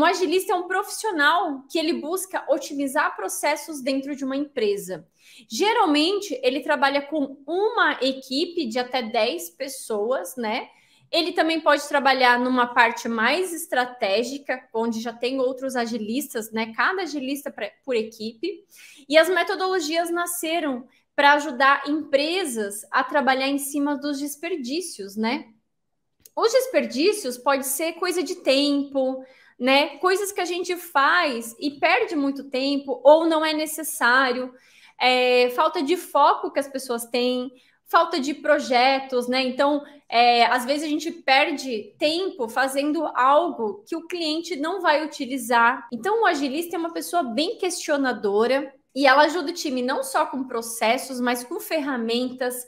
Um agilista é um profissional que ele busca otimizar processos dentro de uma empresa. Geralmente, ele trabalha com uma equipe de até 10 pessoas, né? Ele também pode trabalhar numa parte mais estratégica, onde já tem outros agilistas, né? Cada agilista por equipe. E as metodologias nasceram para ajudar empresas a trabalhar em cima dos desperdícios, né? Os desperdícios pode ser coisa de tempo, né? Coisas que a gente faz e perde muito tempo ou não é necessário, é, falta de foco que as pessoas têm, falta de projetos, né? Então, é, às vezes a gente perde tempo fazendo algo que o cliente não vai utilizar. Então, o agilista é uma pessoa bem questionadora e ela ajuda o time não só com processos, mas com ferramentas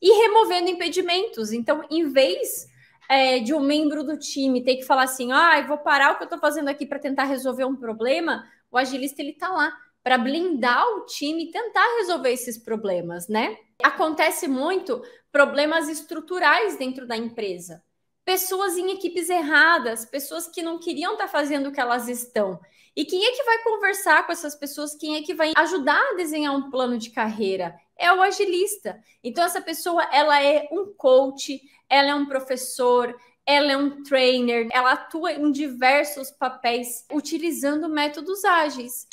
e removendo impedimentos. Então, em vez é, de um membro do time ter que falar assim, ah, eu vou parar o que eu estou fazendo aqui para tentar resolver um problema, o agilista ele está lá para blindar o time e tentar resolver esses problemas, né? Acontece muito problemas estruturais dentro da empresa. Pessoas em equipes erradas, pessoas que não queriam estar tá fazendo o que elas estão. E quem é que vai conversar com essas pessoas? Quem é que vai ajudar a desenhar um plano de carreira? é o agilista. Então essa pessoa, ela é um coach, ela é um professor, ela é um trainer, ela atua em diversos papéis utilizando métodos ágeis.